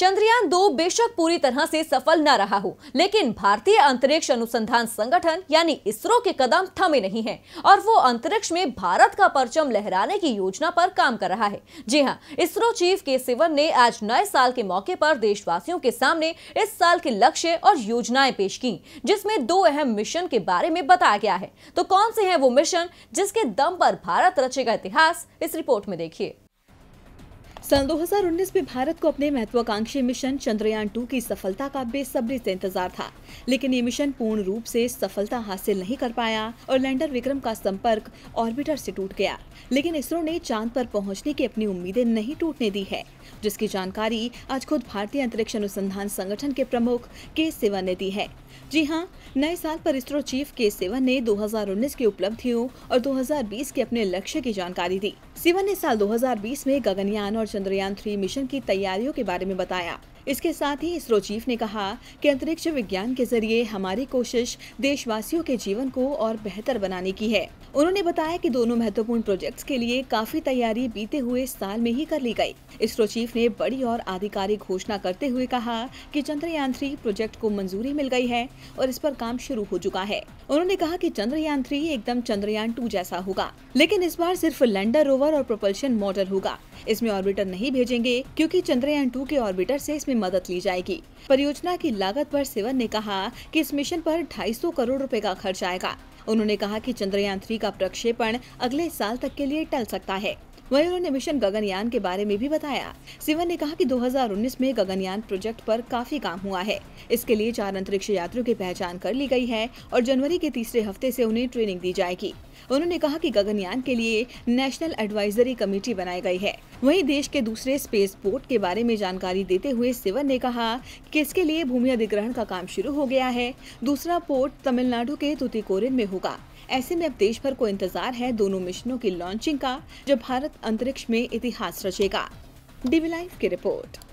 चंद्रयान दो बेशक पूरी तरह से सफल न रहा हो लेकिन भारतीय अंतरिक्ष अनुसंधान संगठन यानी इसरो के कदम थमे नहीं हैं और वो अंतरिक्ष में भारत का परचम लहराने की योजना पर काम कर रहा है जी हाँ इसरो चीफ के सिवन ने आज नए साल के मौके पर देशवासियों के सामने इस साल के लक्ष्य और योजनाएं पेश की जिसमे दो अहम मिशन के बारे में बताया गया है तो कौन से है वो मिशन जिसके दम पर भारत रचेगा इतिहास इस रिपोर्ट में देखिए साल 2019 में भारत को अपने महत्वाकांक्षी मिशन चंद्रयान टू की सफलता का बेसब्री से इंतजार था लेकिन ये मिशन पूर्ण रूप से सफलता हासिल नहीं कर पाया और लैंडर विक्रम का संपर्क ऑर्बिटर से टूट गया लेकिन इसरो ने चांद पर पहुंचने की अपनी उम्मीदें नहीं टूटने दी है जिसकी जानकारी आज खुद भारतीय अंतरिक्ष अनुसंधान संगठन के प्रमुख के सिवन ने दी है जी हाँ नए साल पर इसरो चीफ के सिवन ने 2019 की उपलब्धियों और 2020 के अपने लक्ष्य की जानकारी दी सिवन ने साल 2020 में गगनयान और चंद्रयान थ्री मिशन की तैयारियों के बारे में बताया इसके साथ ही इसरो चीफ ने कहा कि अंतरिक्ष विज्ञान के जरिए हमारी कोशिश देशवासियों के जीवन को और बेहतर बनाने की है उन्होंने बताया कि दोनों महत्वपूर्ण प्रोजेक्ट्स के लिए काफी तैयारी बीते हुए साल में ही कर ली गई इसरो चीफ ने बड़ी और आधिकारिक घोषणा करते हुए कहा कि चंद्रयान थ्री प्रोजेक्ट को मंजूरी मिल गई है और इस पर काम शुरू हो चुका है उन्होंने कहा कि चंद्रयान थ्री एकदम चंद्रयान टू जैसा होगा लेकिन इस बार सिर्फ लैंडर रोवर और प्रोपल्शन मॉडल होगा इसमें ऑर्बिटर नहीं भेजेंगे क्योंकि चंद्रयान टू के ऑर्बिटर से इसमें में मदद ली जाएगी परियोजना की लागत पर सिवन ने कहा कि इस मिशन पर 250 करोड़ रुपए का खर्च आएगा उन्होंने कहा कि चंद्रयान थ्री का प्रक्षेपण अगले साल तक के लिए टल सकता है वहीं उन्होंने मिशन गगनयान के बारे में भी बताया सिवन ने कहा कि 2019 में गगनयान प्रोजेक्ट पर काफी काम हुआ है इसके लिए चार अंतरिक्ष यात्रियों की पहचान कर ली गई है और जनवरी के तीसरे हफ्ते से उन्हें ट्रेनिंग दी जाएगी उन्होंने कहा कि गगनयान के लिए नेशनल एडवाइजरी कमेटी बनाई गई है वहीं देश के दूसरे स्पेस पोर्ट के बारे में जानकारी देते हुए सिवन ने कहा कि इसके लिए भूमि अधिग्रहण का काम शुरू हो गया है दूसरा पोर्ट तमिलनाडु के तुतिकोरिन में होगा ऐसे में अब देश भर को इंतजार है दोनों मिशनों की लॉन्चिंग का जो भारत अंतरिक्ष में इतिहास रचेगा डीवी लाइव की रिपोर्ट